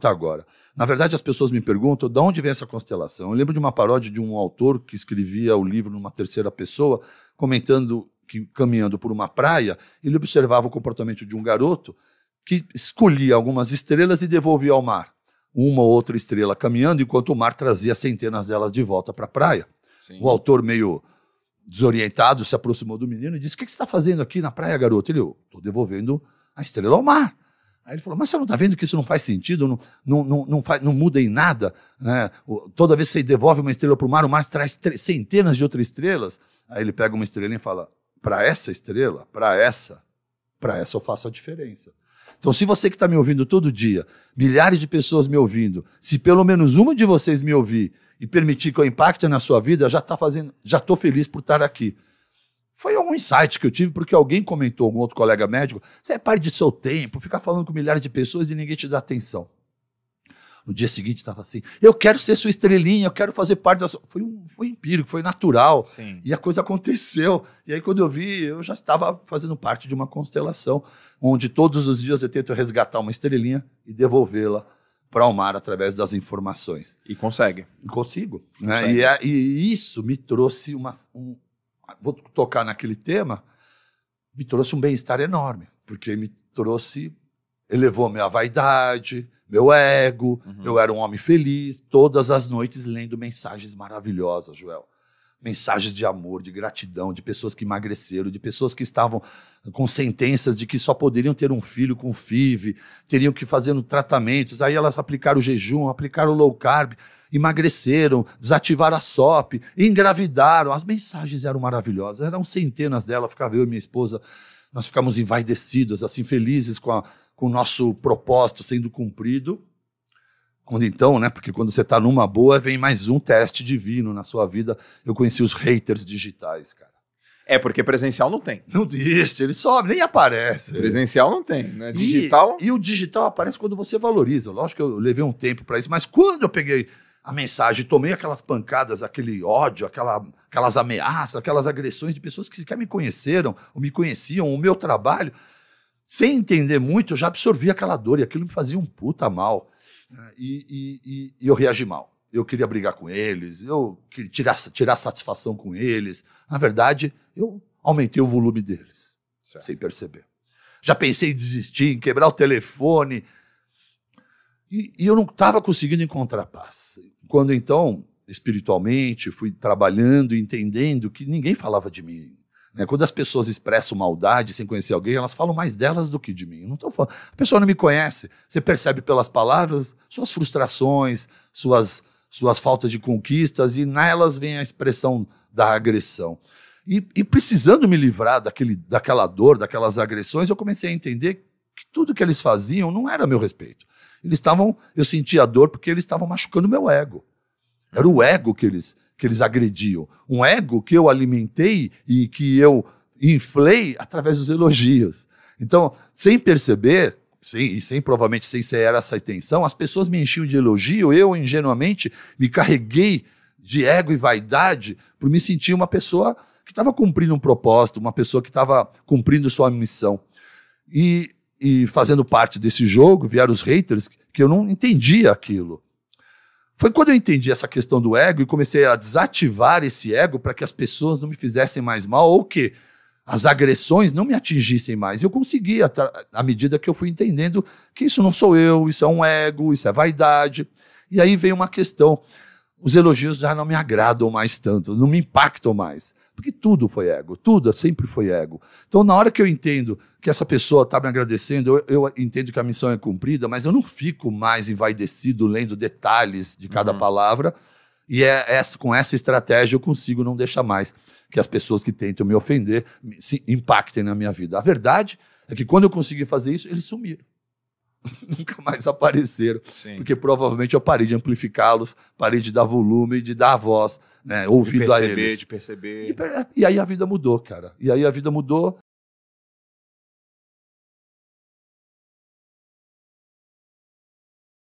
contar agora. Na verdade, as pessoas me perguntam de onde vem essa constelação. Eu lembro de uma paródia de um autor que escrevia o livro numa terceira pessoa, comentando que, caminhando por uma praia, ele observava o comportamento de um garoto que escolhia algumas estrelas e devolvia ao mar. Uma ou outra estrela caminhando, enquanto o mar trazia centenas delas de volta para a praia. Sim. O autor, meio desorientado, se aproximou do menino e disse: O que, você está fazendo aqui na praia, garoto? Ele, estou devolvendo a estrela ao mar. Aí ele falou, mas você não está vendo que isso não faz sentido, não, não, não, não, faz, não muda em nada? Né? Toda vez que você devolve uma estrela para o mar, o mar traz centenas de outras estrelas. Aí ele pega uma estrela e fala, para essa estrela, para essa, para essa eu faço a diferença. Então, se você que está me ouvindo todo dia, milhares de pessoas me ouvindo, se pelo menos uma de vocês me ouvir e permitir que eu impacte na sua vida, já está fazendo, já estou feliz por estar aqui. Foi um insight que eu tive, porque alguém comentou, algum outro colega médico, você é de seu tempo, ficar falando com milhares de pessoas e ninguém te dá atenção. No dia seguinte estava assim, eu quero ser sua estrelinha, eu quero fazer parte da sua... Foi, um, foi empírico, foi natural. Sim. E a coisa aconteceu. E aí quando eu vi, eu já estava fazendo parte de uma constelação, onde todos os dias eu tento resgatar uma estrelinha e devolvê-la para o mar através das informações. E consegue. Né? E consigo. Consegue. Né? E, e, isso me trouxe uma, um, vou tocar naquele tema, me trouxe um bem-estar enorme, porque me trouxe, elevou minha vaidade, meu ego, uhum. eu era um homem feliz, todas as noites lendo mensagens maravilhosas, Joel. Mensagens de amor, de gratidão, de pessoas que emagreceram, de pessoas que estavam com sentenças de que só poderiam ter um filho com FIV, teriam que fazer tratamentos. Aí elas aplicaram o jejum, aplicaram o low carb, emagreceram, desativaram a SOP, engravidaram. As mensagens eram maravilhosas, eram centenas dela. Ficava eu e minha esposa, nós ficamos envaidecidos, assim, felizes com, a, com o nosso propósito sendo cumprido. Quando então, né? Porque quando você está numa boa, vem mais um teste divino na sua vida. Eu conheci os haters digitais, cara. É porque presencial não tem. Não existe, ele sobe, nem aparece. Presencial não tem, né? Digital. E, e o digital aparece quando você valoriza. Lógico que eu levei um tempo para isso, mas quando eu peguei a mensagem, tomei aquelas pancadas, aquele ódio, aquela, aquelas ameaças, aquelas agressões de pessoas que sequer me conheceram, ou me conheciam, o meu trabalho, sem entender muito, eu já absorvi aquela dor e aquilo me fazia um puta mal. Ah, e, e, e eu reagi mal. Eu queria brigar com eles, eu queria tirar, tirar satisfação com eles. Na verdade, eu aumentei o volume deles, certo. sem perceber. Já pensei em desistir, em quebrar o telefone, e, e eu não estava conseguindo encontrar paz. Quando então, espiritualmente, fui trabalhando, entendendo que ninguém falava de mim. Né? Quando as pessoas expressam maldade sem conhecer alguém, elas falam mais delas do que de mim. não estou falando. A pessoa não me conhece. Você percebe pelas palavras suas frustrações, suas, suas faltas de conquistas, e nelas vem a expressão da agressão. E, e, precisando me livrar daquele, daquela dor, daquelas agressões, eu comecei a entender que tudo que eles faziam não era a meu respeito. Eles estavam, eu sentia dor porque eles estavam machucando meu ego. Era o ego que eles, que eles agrediam. Um ego que eu alimentei e que eu inflei através dos elogios. Então, sem perceber, sem, e sem provavelmente sem ser essa intenção, as pessoas me enchiam de elogio, eu ingenuamente me carreguei de ego e vaidade por me sentir uma pessoa que estava cumprindo um propósito, uma pessoa que estava cumprindo sua missão. E e fazendo parte desse jogo, vieram os haters, que eu não entendia aquilo. Foi quando eu entendi essa questão do ego e comecei a desativar esse ego para que as pessoas não me fizessem mais mal ou que as agressões não me atingissem mais. Eu consegui, à medida que eu fui entendendo que isso não sou eu, isso é um ego, isso é vaidade. E aí veio uma questão: os elogios já não me agradam mais tanto, não me impactam mais. Porque tudo foi ego, tudo sempre foi ego. Então, na hora que eu entendo que essa pessoa está me agradecendo, eu, eu, entendo que a missão é cumprida, mas eu não fico mais envaidecido lendo detalhes de cada uhum. palavra. E é essa, com essa estratégia eu consigo não deixar mais que as pessoas que tentam me ofender se impactem na minha vida. A verdade é que quando eu consegui fazer isso, eles sumiram. nunca mais apareceram, Sim. porque provavelmente eu parei de amplificá-los, parei de dar volume, de dar voz, né, ouvido perceber, a eles. De perceber, de perceber. E aí a vida mudou, cara. E aí a vida mudou